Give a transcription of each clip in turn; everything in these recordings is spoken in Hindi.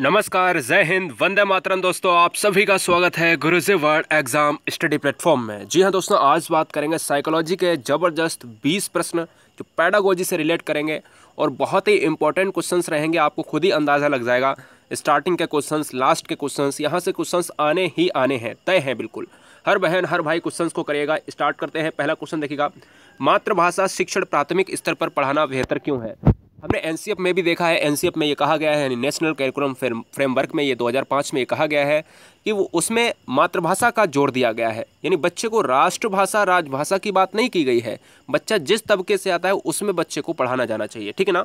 नमस्कार जय हिंद वंदे मातरम दोस्तों आप सभी का स्वागत है Guruji world exam study platform में जी हाँ दोस्तों आज बात करेंगे साइकोलॉजी के ज़बरदस्त 20 प्रश्न जो पैडागोजी से रिलेट करेंगे और बहुत ही इंपॉर्टेंट क्वेश्चंस रहेंगे आपको खुद ही अंदाज़ा लग जाएगा स्टार्टिंग के क्वेश्चन लास्ट के क्वेश्चन यहाँ से क्वेश्चन आने ही आने हैं तय हैं बिल्कुल हर बहन हर भाई क्वेश्चन को करिएगा स्टार्ट करते हैं पहला क्वेश्चन देखिएगा मातृभाषा शिक्षण प्राथमिक स्तर पर पढ़ाना बेहतर क्यों है हमने एनसीएफ में भी देखा है एनसीएफ में ये कहा गया है यानी नेशनल कैरिकुलम फ्रेमवर्क में ये 2005 में ये कहा गया है कि वो उसमें मातृभाषा का जोर दिया गया है यानी बच्चे को राष्ट्रभाषा राजभाषा की बात नहीं की गई है बच्चा जिस तबके से आता है उसमें बच्चे को पढ़ाना जाना चाहिए ठीक है ना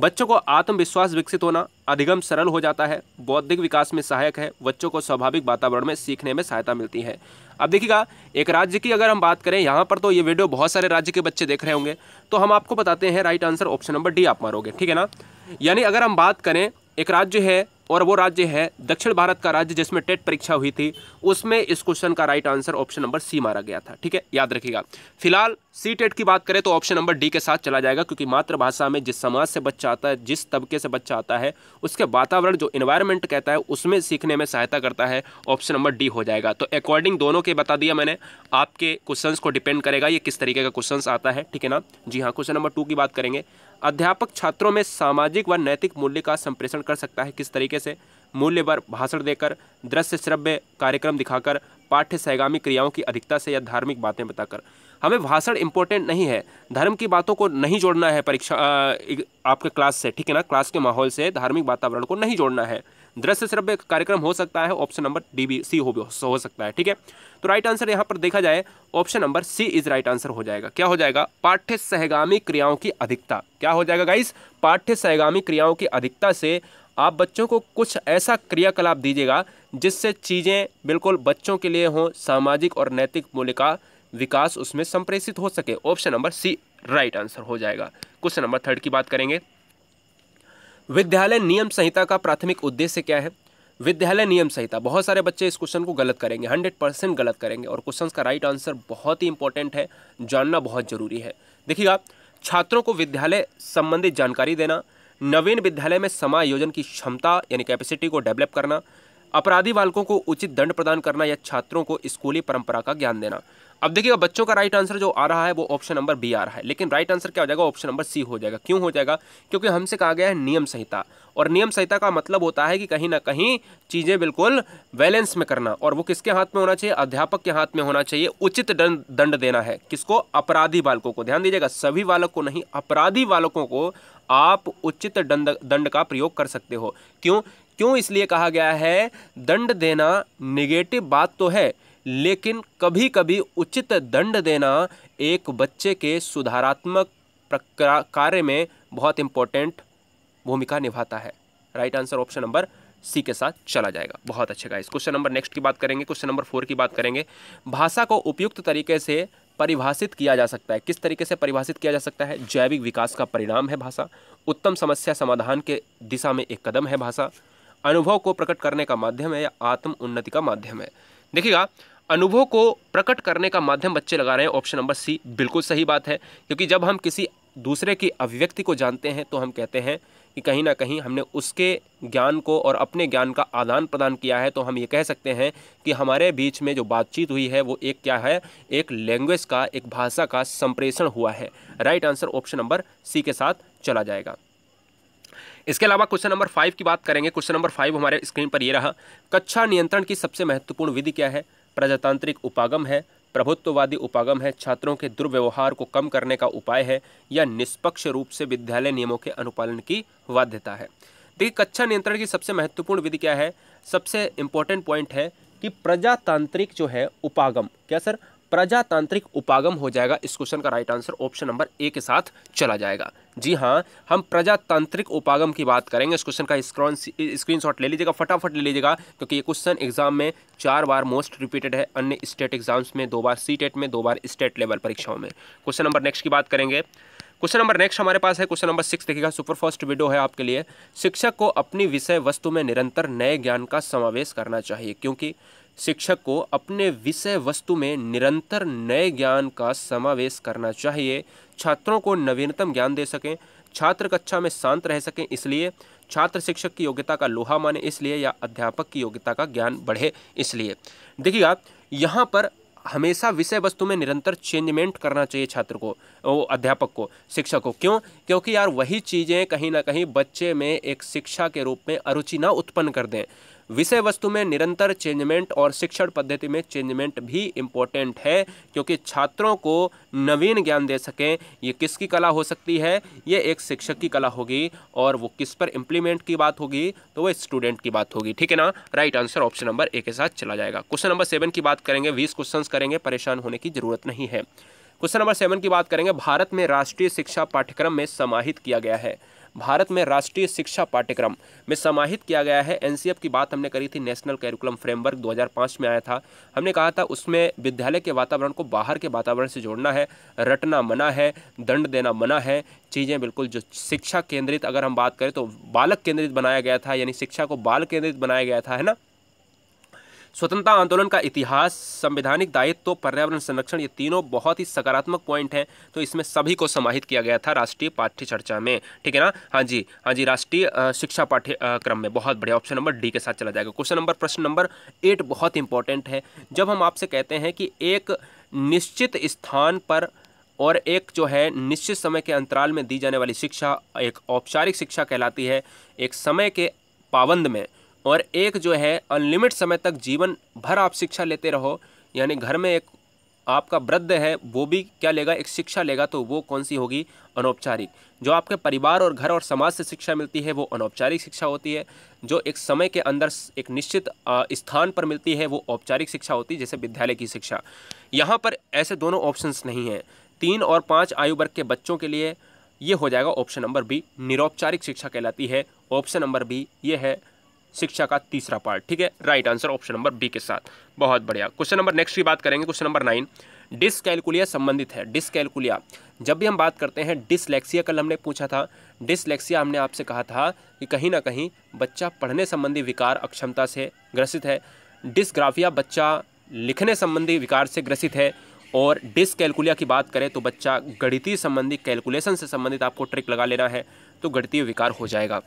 बच्चों को आत्मविश्वास विकसित होना अधिगम सरल हो जाता है बौद्धिक विकास में सहायक है बच्चों को स्वाभाविक वातावरण में सीखने में सहायता मिलती है अब देखिएगा एक राज्य की अगर हम बात करें यहाँ पर तो ये वीडियो बहुत सारे राज्य के बच्चे देख रहे होंगे तो हम आपको बताते हैं right answer option number D आप मारोगे ठीक है ना यानी अगर हम बात करें एक राज्य है और वो राज्य है दक्षिण भारत का राज्य जिसमें टेट परीक्षा हुई थी उसमें इस क्वेश्चन का right answer option number C मारा गया था ठीक है याद रखिएगा फिलहाल सी टेट की बात करें तो ऑप्शन नंबर डी के साथ चला जाएगा क्योंकि मातृभाषा में जिस समाज से बच्चा आता है जिस तबके से बच्चा आता है उसके वातावरण जो इन्वायरमेंट कहता है उसमें सीखने में सहायता करता है ऑप्शन नंबर डी हो जाएगा तो अकॉर्डिंग दोनों के बता दिया मैंने आपके क्वेश्चन को डिपेंड करेगा ये किस तरीके का क्वेश्चन आता है ठीक है ना जी हाँ क्वेश्चन नंबर टू की बात करेंगे अध्यापक छात्रों में सामाजिक व नैतिक मूल्य का संप्रेषण कर सकता है किस तरीके से मूल्य पर भाषण देकर दृश्य श्रव्य कार्यक्रम दिखाकर पाठ्य सहगामी क्रियाओं की अधिकता से या धार्मिक बातें बताकर हमें भाषण इंपॉर्टेंट नहीं है धर्म की बातों को नहीं जोड़ना है परीक्षा आपके क्लास से ठीक है ना क्लास के माहौल से धार्मिक वातावरण को नहीं जोड़ना है दृश्य श्रव्य कार्यक्रम हो सकता है option number D B C हो, हो सकता है ठीक है तो राइट आंसर यहाँ पर देखा जाए option number C is right answer हो जाएगा क्या हो जाएगा पाठ्य सहगामी क्रियाओं की अधिकता क्या हो जाएगा गाइस पाठ्य सहगामी क्रियाओं की अधिकता से आप बच्चों को कुछ ऐसा क्रियाकलाप दीजिएगा जिससे चीज़ें बिल्कुल बच्चों के लिए हों सामाजिक और नैतिक मूल्य का विकास उसमें संप्रेषित हो सके option number C right answer हो जाएगा क्वेश्चन नंबर थर्ड की बात करेंगे विद्यालय नियम संहिता का प्राथमिक उद्देश्य क्या है विद्यालय नियम संहिता बहुत सारे बच्चे इस क्वेश्चन को गलत करेंगे हंड्रेड परसेंट गलत करेंगे और क्वेश्चन का राइट आंसर बहुत ही इंपॉर्टेंट है जानना बहुत जरूरी है देखिएगा छात्रों को विद्यालय संबंधित जानकारी देना नवीन विद्यालय में समायोजन की क्षमता यानी कैपेसिटी को डेवलप करना अपराधी बालकों को उचित दंड प्रदान करना या छात्रों को स्कूली परंपरा का ज्ञान देना अब देखिएगा बच्चों का राइट आंसर जो आ रहा है वो ऑप्शन नंबर बी आ रहा है लेकिन राइट आंसर क्या हो जाएगा ऑप्शन नंबर सी हो जाएगा क्यों हो जाएगा क्योंकि हमसे कहा गया है नियम संहिता और नियम संहिता का मतलब होता है कि कहीं ना कहीं चीज़ें बिल्कुल बैलेंस में करना और वो किसके हाथ में होना चाहिए अध्यापक के हाथ में होना चाहिए उचित दंड दंड देना है किसको अपराधी बालकों को ध्यान दीजिएगा सभी बालक को नहीं अपराधी बालकों को आप उचित दंड दंड का प्रयोग कर सकते हो क्यों क्यों इसलिए कहा गया है दंड देना निगेटिव बात तो है लेकिन कभी कभी उचित दंड देना एक बच्चे के सुधारात्मक कार्य में बहुत इंपॉर्टेंट भूमिका निभाता है right answer option number C के साथ चला जाएगा बहुत अच्छे गाइस क्वेश्चन नंबर नेक्स्ट की बात करेंगे क्वेश्चन नंबर फोर की बात करेंगे भाषा को उपयुक्त तरीके से परिभाषित किया जा सकता है किस तरीके से परिभाषित किया जा सकता है जैविक विकास का परिणाम है भाषा उत्तम समस्या समाधान के दिशा में एक कदम है भाषा अनुभव को प्रकट करने का माध्यम है या आत्म उन्नति का माध्यम है देखिएगा अनुभव को प्रकट करने का माध्यम बच्चे लगा रहे हैं ऑप्शन नंबर सी बिल्कुल सही बात है क्योंकि जब हम किसी दूसरे की अभिव्यक्ति को जानते हैं तो हम कहते हैं कि कहीं ना कहीं हमने उसके ज्ञान को और अपने ज्ञान का आदान प्रदान किया है तो हम ये कह सकते हैं कि हमारे बीच में जो बातचीत हुई है वो एक क्या है एक लैंग्वेज का एक भाषा का संप्रेषण हुआ है right answer option number C के साथ चला जाएगा इसके अलावा क्वेश्चन नंबर फाइव की बात करेंगे क्वेश्चन नंबर फाइव हमारे स्क्रीन पर ये रहा कक्षा नियंत्रण की सबसे महत्वपूर्ण विधि क्या है प्रजातांत्रिक उपागम है प्रभुत्ववादी उपागम है छात्रों के दुर्व्यवहार को कम करने का उपाय है या निष्पक्ष रूप से विद्यालय नियमों के अनुपालन की बाध्यता है देखिए कक्षा नियंत्रण की सबसे महत्वपूर्ण विधि क्या है सबसे इम्पोर्टेंट पॉइंट है कि प्रजातांत्रिक जो है उपागम क्या सर प्रजातांत्रिक उपागम हो जाएगा इस क्वेश्चन का right answer option number A के साथ चला जाएगा जी हाँ हम प्रजातांत्रिक उपागम की बात करेंगे इस क्वेश्चन का स्क्रॉन स्क्रीन ले लीजिएगा फटाफट ले लीजिएगा क्योंकि ये क्वेश्चन एग्जाम में चार बार मोस्ट रिपीटेड है अन्य स्टेट एग्जाम्स में दो बार सी टेट e में दो बार स्टेट लेवल परीक्षाओं में क्वेश्चन नंबर नेक्स्ट की बात करेंगे क्वेश्चन नंबर नेक्स्ट हमारे पास है क्वेश्चन नंबर सिक्स देखिएगा सुपर फर्स्ट वीडियो है आपके लिए शिक्षक को अपनी विषय वस्तु में निरंतर नए ज्ञान का समावेश करना चाहिए क्योंकि शिक्षक को अपने विषय वस्तु में निरंतर नए ज्ञान का समावेश करना चाहिए छात्रों को नवीनतम ज्ञान दे सकें छात्र कक्षा में शांत रह सकें इसलिए छात्र शिक्षक की योग्यता का लोहा माने इसलिए या अध्यापक की योग्यता का ज्ञान बढ़े इसलिए देखिएगा यहाँ पर हमेशा विषय वस्तु में निरंतर चेंजमेंट करना चाहिए छात्र को वो अध्यापक को शिक्षक को क्यों क्योंकि यार वही चीज़ें कहीं ना कहीं बच्चे में एक शिक्षा के रूप में अरुचि ना उत्पन्न कर दें विषय वस्तु में निरंतर चेंजमेंट और शिक्षण पद्धति में चेंजमेंट भी इम्पोर्टेंट है क्योंकि छात्रों को नवीन ज्ञान दे सकें ये किसकी कला हो सकती है ये एक शिक्षक की कला होगी और वो किस पर इम्प्लीमेंट की बात होगी तो वो स्टूडेंट की बात होगी ठीक है ना right answer option number A के साथ चला जाएगा क्वेश्चन नंबर सेवन की बात करेंगे बीस क्वेश्चन करेंगे परेशान होने की जरूरत नहीं है क्वेश्चन नंबर सेवन की बात करेंगे भारत में राष्ट्रीय शिक्षा पाठ्यक्रम में समाहित किया गया है भारत में राष्ट्रीय शिक्षा पाठ्यक्रम में समाहित किया गया है एन की बात हमने करी थी नेशनल कैरिकुलम फ्रेमवर्क 2005 में आया था हमने कहा था उसमें विद्यालय के वातावरण को बाहर के वातावरण से जोड़ना है रटना मना है दंड देना मना है चीज़ें बिल्कुल जो शिक्षा केंद्रित अगर हम बात करें तो बालक केंद्रित बनाया गया था यानी शिक्षा को बाल केंद्रित बनाया गया था है ना स्वतंत्रता आंदोलन का इतिहास संवैधानिक दायित्व तो पर्यावरण संरक्षण ये तीनों बहुत ही सकारात्मक पॉइंट हैं तो इसमें सभी को समाहित किया गया था राष्ट्रीय पाठ्य चर्चा में ठीक है ना हाँ जी हाँ जी राष्ट्रीय शिक्षा पाठ्यक्रम में बहुत बढ़िया ऑप्शन नंबर डी के साथ चला जाएगा क्वेश्चन नंबर प्रश्न नंबर एट बहुत इंपॉर्टेंट है जब हम आपसे कहते हैं कि एक निश्चित स्थान पर और एक जो है निश्चित समय के अंतराल में दी जाने वाली शिक्षा एक औपचारिक शिक्षा कहलाती है एक समय के पाबंद में और एक जो है अनलिमिट समय तक जीवन भर आप शिक्षा लेते रहो यानी घर में एक आपका वृद्ध है वो भी क्या लेगा एक शिक्षा लेगा तो वो कौन सी होगी अनौपचारिक जो आपके परिवार और घर और समाज से शिक्षा मिलती है वो अनौपचारिक शिक्षा होती है जो एक समय के अंदर एक निश्चित स्थान पर मिलती है वो औपचारिक शिक्षा होती है जैसे विद्यालय की शिक्षा यहाँ पर ऐसे दोनों ऑप्शंस नहीं हैं तीन और पाँच आयु वर्ग के बच्चों के लिए ये हो जाएगा ऑप्शन नंबर बी निरौपचारिक शिक्षा कहलाती है ऑप्शन नंबर बी ये है शिक्षा का तीसरा पार्ट ठीक है right answer option number B के साथ बहुत बढ़िया क्वेश्चन नंबर नेक्स्ट की बात करेंगे क्वेश्चन नंबर नाइन डिसकैलकुलिया संबंधित है डिसकैलकुलिया जब भी हम बात करते हैं डिसलेक्सिया कल हमने पूछा था डिसलेक्सिया हमने आपसे कहा था कि कहीं ना कहीं बच्चा पढ़ने संबंधी विकार अक्षमता से ग्रसित है डिसग्राफिया बच्चा लिखने संबंधी विकार से ग्रसित है और डिसकैलकुलिया की बात करें तो बच्चा गणितीय संबंधी कैलकुलेशन से संबंधित आपको ट्रिक लगा लेना है तो गणितीय विकार हो जाएगा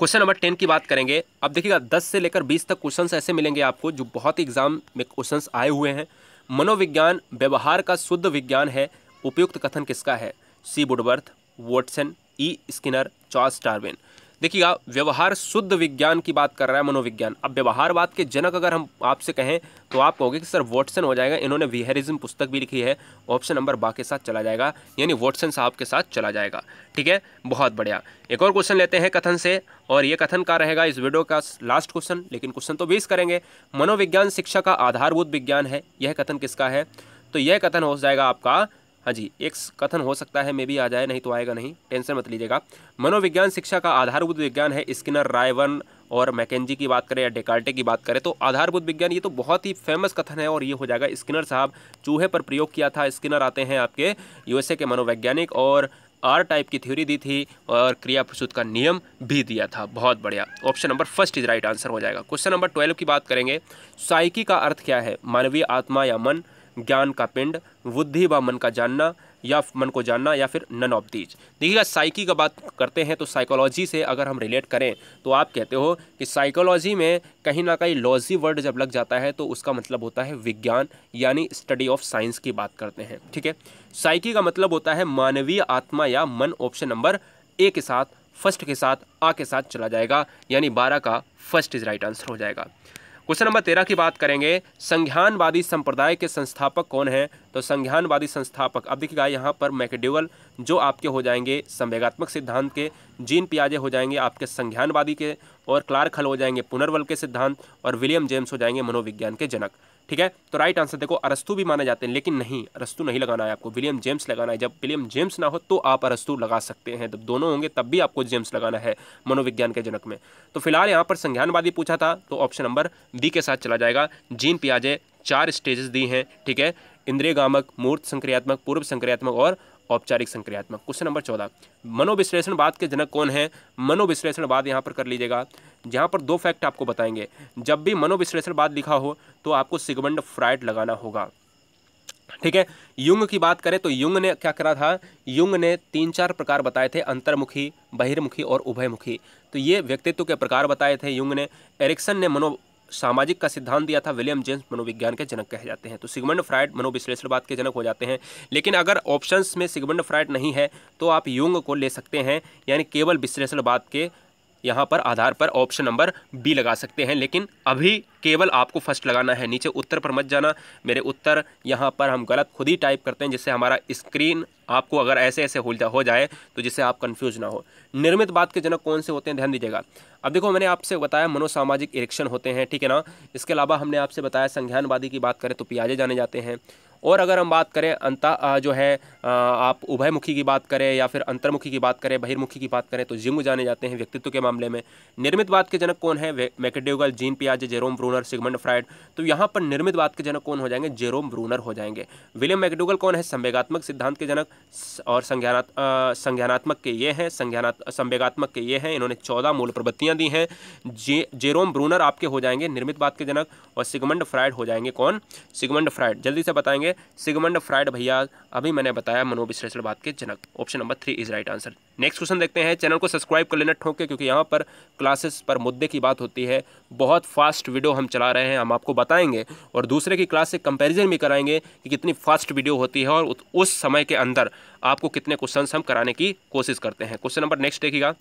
क्वेश्चन नंबर टेन की बात करेंगे अब देखिएगा दस से लेकर बीस तक क्वेश्चंस ऐसे मिलेंगे आपको जो बहुत ही एग्जाम में क्वेश्चंस आए हुए हैं मनोविज्ञान व्यवहार का शुद्ध विज्ञान है उपयुक्त कथन किसका है C Woodworth Watson E Skinner Charles Darwin देखिए आप व्यवहार शुद्ध विज्ञान की बात कर रहा है मनोविज्ञान अब व्यवहारवाद के जनक अगर हम आपसे कहें तो आप कहोगे कि सर वॉटसन हो जाएगा इन्होंने विहेरिज्म पुस्तक भी लिखी है ऑप्शन नंबर बा के साथ चला जाएगा यानी वॉटसन साहब के साथ चला जाएगा ठीक है बहुत बढ़िया एक और क्वेश्चन लेते हैं कथन से और ये कथन का रहेगा इस वीडियो का लास्ट क्वेश्चन लेकिन क्वेश्चन तो बीस करेंगे मनोविज्ञान शिक्षा का आधारभूत विज्ञान है यह कथन किसका है तो यह कथन हो जाएगा आपका हाँ जी एक कथन हो सकता है मे भी आ जाए नहीं तो आएगा नहीं टेंशन मत लीजिएगा मनोविज्ञान शिक्षा का आधारभूत विज्ञान है स्किनर रायवन और मैकेजी की बात करें या डेकार्टे की बात करें तो आधारभूत विज्ञान ये तो बहुत ही फेमस कथन है और ये हो जाएगा स्किनर साहब चूहे पर प्रयोग किया था स्किनर आते हैं आपके यूएसए के मनोवैज्ञानिक और आर टाइप की थ्योरी दी थी और क्रिया प्रसूत का नियम भी दिया था बहुत बढ़िया option number first is right answer हो जाएगा क्वेश्चन नंबर ट्वेल्व की बात करेंगे साइकी का अर्थ क्या है मानवीय आत्मा या मन ज्ञान का पिंड बुद्धि व मन का जानना या मन को जानना या फिर नन ऑफ दीज देखिएगा साइकी का बात करते हैं तो साइकोलॉजी से अगर हम रिलेट करें तो आप कहते हो कि साइकोलॉजी में कहीं ना कहीं लॉजी वर्ड जब लग जाता है तो उसका मतलब होता है विज्ञान यानी स्टडी ऑफ साइंस की बात करते हैं ठीक है साइकी का मतलब होता है मानवीय आत्मा या मन ऑप्शन नंबर ए के साथ फर्स्ट के साथ आ के साथ चला जाएगा यानी बारह का फर्स्ट इज राइट आंसर हो जाएगा क्वेश्चन नंबर तेरह की बात करेंगे संज्ञानवादी संप्रदाय के संस्थापक कौन हैं तो संज्ञानवादी संस्थापक अब देखिएगा यहाँ पर मैकेड्यूअल जो आपके हो जाएंगे संवेगात्मक सिद्धांत के जीन पियाजे हो जाएंगे आपके संज्ञानवादी के और क्लार्क हल हो जाएंगे पुनर्वल के सिद्धांत और विलियम जेम्स हो जाएंगे मनोविज्ञान के जनक ठीक है तो राइट आंसर देखो अरस्तु भी माने जाते हैं लेकिन नहीं अरस्तु नहीं लगाना है आपको विलियम जेम्स लगाना है जब विलियम जेम्स ना हो तो आप अरस्तु लगा सकते हैं जब दोनों होंगे तब भी आपको जेम्स लगाना है मनोविज्ञान के जनक में तो फिलहाल यहाँ पर संज्ञानवादी पूछा था तो ऑप्शन नंबर बी के साथ चला जाएगा जीन पियाजे चार स्टेजेस दी हैं ठीक है इंद्रिय गामक मूर्त संक्रियात्मक पूर्व संक्रियात्मक और औपचारिक संक्रियात्मक क्वेश्चन नंबर चौदह मनोविश्लेषणवाद के जनक कौन है मनोविश्लेषणवाद यहाँ पर कर लीजिएगा जहाँ पर दो फैक्ट आपको बताएंगे जब भी मनोविश्लेषण बाद लिखा हो तो आपको सिगमंड फ्राइड लगाना होगा ठीक है युंग की बात करें तो युंग ने क्या करा था युंग ने तीन चार प्रकार बताए थे अंतर्मुखी बहिर्मुखी और उभयमुखी तो ये व्यक्तित्व के प्रकार बताए थे युंग ने एरिक्सन ने मनो सामाजिक का सिद्धांत दिया था विलियम जेम्स मनोविज्ञान के जनक कहे जाते हैं तो सिगमंड फ्राइड मनोविश्लेषणवाद के जनक हो जाते हैं लेकिन अगर ऑप्शंस में सिगमंड फ्राइड नहीं है तो आप युंग को ले सकते हैं यानी केवल विश्लेषणवाद के यहाँ पर आधार पर ऑप्शन नंबर बी लगा सकते हैं लेकिन अभी केवल आपको फर्स्ट लगाना है नीचे उत्तर पर मत जाना मेरे उत्तर यहाँ पर हम गलत खुद ही टाइप करते हैं जिससे हमारा स्क्रीन आपको अगर ऐसे ऐसे हो, जा, हो जाए तो जिससे आप कन्फ्यूज ना हो निर्मित बात के जनक कौन से होते हैं ध्यान दीजिएगा अब देखो मैंने आपसे बताया मनोसामाजिक इरेक्शन होते हैं ठीक है ना इसके अलावा हमने आपसे बताया संज्ञानवादी की बात करें तो पियाजे जाने जाते हैं और अगर हम बात करें अंता जो है आप उभयमुखी की बात करें या फिर अंतर्मुखी की बात करें बहिर्मुखी की बात करें तो जिंग जाने जाते हैं व्यक्तित्व के मामले में निर्मित बात के जनक कौन है मैकेड्यूगल जीन पियाजे जेरोम ब्रूनर सिगमंड फ्राइड तो यहाँ पर निर्मित बात के जनक कौन हो जाएंगे जेरोम ब्रूनर हो जाएंगे विलियम मैकडूगल कौन है संवेगात्मक सिद्धांत के जनक और संज्ञानात् संज्ञानात्मक के ये हैं संज्ञाना संवेगात्मक के ये हैं इन्होंने चौदह मूल प्रवृत्तियाँ दी हैं जे जेरोम ब्रूनर आपके हो जाएंगे निर्मित बात के जनक और सिगमंड फ्राइड हो जाएंगे कौन सिगमंड फ्राइड जल्दी से बताएंगे होंगे सिगमंड फ्राइड भैया अभी मैंने बताया मनोविश्लेषण बात के जनक option number three is right answer next question देखते हैं चैनल को सब्सक्राइब कर लेना ठोके क्योंकि यहाँ पर क्लासेस पर मुद्दे की बात होती है बहुत फास्ट वीडियो हम चला रहे हैं हम आपको बताएंगे और दूसरे की क्लास से कंपेरिजन भी कराएंगे कि कितनी फास्ट वीडियो होती है और उस समय के अंदर आपको कितने क्वेश्चन हम कराने की कोशिश करते हैं क्वेश्चन नंबर नेक्स्ट देखिएगा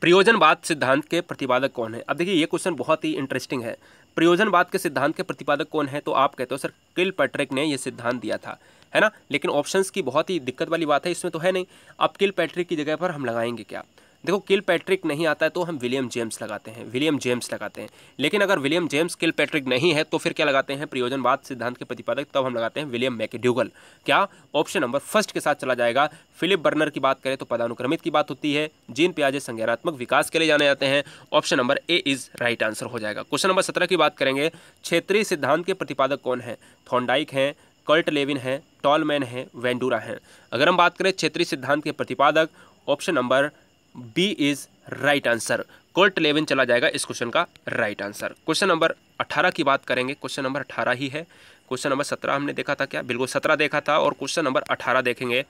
प्रयोजनवाद सिद्धांत के प्रतिपादक कौन है अब देखिए ये क्वेश्चन बहुत ही इंटरेस्टिंग है प्रयोजनवाद के सिद्धांत के प्रतिपादक कौन है तो आप कहते हो सर किल पैट्रिक ने यह सिद्धांत दिया था है ना लेकिन ऑप्शंस की बहुत ही दिक्कत वाली बात है इसमें तो है नहीं अब किल पैट्रिक की जगह पर हम लगाएंगे क्या देखो किल पैट्रिक नहीं आता है तो हम विलियम जेम्स लगाते हैं विलियम जेम्स लगाते हैं लेकिन अगर विलियम जेम्स किल पैट्रिक नहीं है तो फिर क्या लगाते हैं प्रयोजनवाद सिद्धांत के प्रतिपादक तब हम लगाते हैं विलियम मैकेड्यूगल क्या ऑप्शन नंबर फर्स्ट के साथ चला जाएगा फिलिप बर्नर की बात करें तो पदानुक्रमित की बात होती है जीन प्याजे संज्ञानात्मक विकास के लिए जाने जाते हैं option number A is right answer हो जाएगा क्वेश्चन नंबर सत्रह की बात करेंगे क्षेत्रीय सिद्धांत के प्रतिपादक कौन है थॉन्डाइक हैं कर्ट लेविन है टॉलमैन है वेंडूरा है अगर हम बात करें क्षेत्रीय सिद्धांत के प्रतिपादक option number B is right answer court eleven चला जाएगा इस क्वेश्चन का राइट आंसर क्वेश्चन नंबर अठारह की बात करेंगे क्वेश्चन नंबर अठारह ही है क्वेश्चन नंबर सत्रह हमने देखा था क्या बिल्कुल सत्रह देखा था और क्वेश्चन नंबर अठारह देखेंगे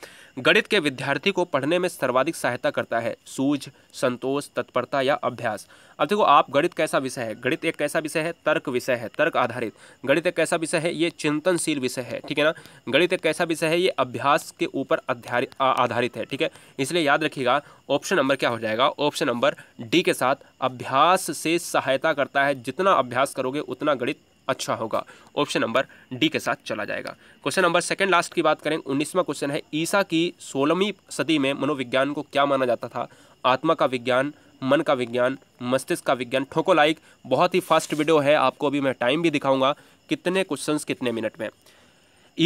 गणित के विद्यार्थी को पढ़ने में सर्वाधिक सहायता करता है सूझ संतोष तत्परता या अभ्यास अब देखो आप गणित कैसा विषय है गणित एक कैसा विषय है तर्क विषय है तर्क आधारित गणित एक कैसा विषय है ये चिंतनशील विषय है ठीक है ना गणित एक कैसा विषय है ये अभ्यास के ऊपर आधारित है ठीक है इसलिए याद रखिएगा ऑप्शन नंबर क्या हो जाएगा ऑप्शन नंबर डी के साथ अभ्यास से सहायता करता है जितना अभ्यास करोगे उतना गणित अच्छा होगा ऑप्शन नंबर डी के साथ चला जाएगा क्वेश्चन नंबर सेकंड लास्ट की बात करें उन्नीसवा क्वेश्चन है ईसा की सोलहवीं सदी में मनोविज्ञान को क्या माना जाता था आत्मा का विज्ञान मन का विज्ञान मस्तिष्क का विज्ञान ठोको लाइक बहुत ही फास्ट वीडियो है आपको अभी मैं टाइम भी दिखाऊंगा कितने क्वेश्चन कितने मिनट में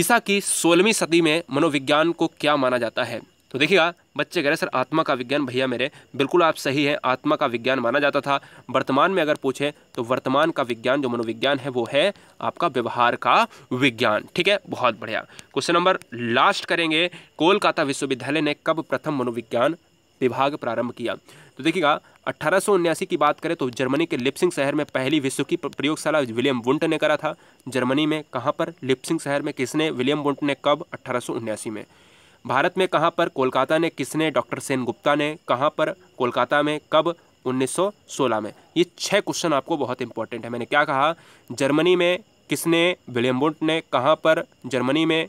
ईसा की सोलहवीं सदी में मनोविज्ञान को क्या माना जाता है तो देखिएगा बच्चे कह रहे सर आत्मा का विज्ञान भैया मेरे बिल्कुल आप सही हैं आत्मा का विज्ञान माना जाता था वर्तमान में अगर पूछें तो वर्तमान का विज्ञान जो मनोविज्ञान है वो है आपका व्यवहार का विज्ञान ठीक है बहुत बढ़िया क्वेश्चन नंबर लास्ट करेंगे कोलकाता विश्वविद्यालय ने कब प्रथम मनोविज्ञान विभाग प्रारंभ किया तो देखिएगा अट्ठारह की बात करें तो जर्मनी के लिप्सिंग शहर में पहली विश्व की प्रयोगशाला विलियम वुंट ने करा था जर्मनी में कहाँ पर लिप्सिंग शहर में किसने विलियम वुंट ने कब अट्ठारह में भारत में कहाँ पर कोलकाता ने किसने डॉक्टर सेन गुप्ता ने कहाँ पर कोलकाता में कब 1916 में ये छः क्वेश्चन आपको बहुत इंपॉर्टेंट है मैंने क्या कहा जर्मनी में किसने विलियम बुंट ने कहाँ पर जर्मनी में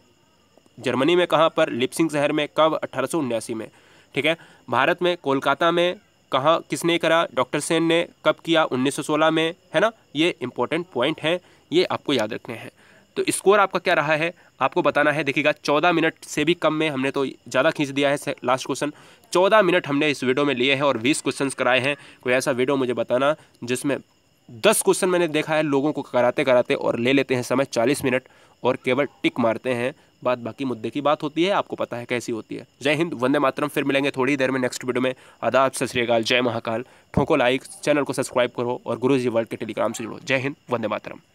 जर्मनी में कहाँ पर लिपसिंग शहर में कब अठारह में ठीक है भारत में कोलकाता में कहाँ किसने करा डॉक्टर सेन ने कब किया 1916 में है ना ये इंपॉर्टेंट पॉइंट हैं ये आपको याद रखने हैं तो स्कोर आपका क्या रहा है आपको बताना है देखिएगा चौदह मिनट से भी कम में हमने तो ज़्यादा खींच दिया है लास्ट क्वेश्चन चौदह मिनट हमने इस वीडियो में लिए हैं और बीस क्वेश्चन कराए हैं कोई ऐसा वीडियो मुझे बताना जिसमें दस क्वेश्चन मैंने देखा है लोगों को कराते कराते और ले लेते हैं समय चालीस मिनट और केवल टिक मारते हैं बात बाकी मुद्दे की बात होती है आपको पता है कैसी होती है जय हिंद वंदे मातरम फिर मिलेंगे थोड़ी देर में नेक्स्ट वीडियो में आदाब सत श्रीकाल जय महाकाल ठोको लाइक चैनल को सब्सक्राइब करो और गुरुजी वर्ल्ड के टेलीग्राम से जुड़ो जय हिंद वंदे मातरम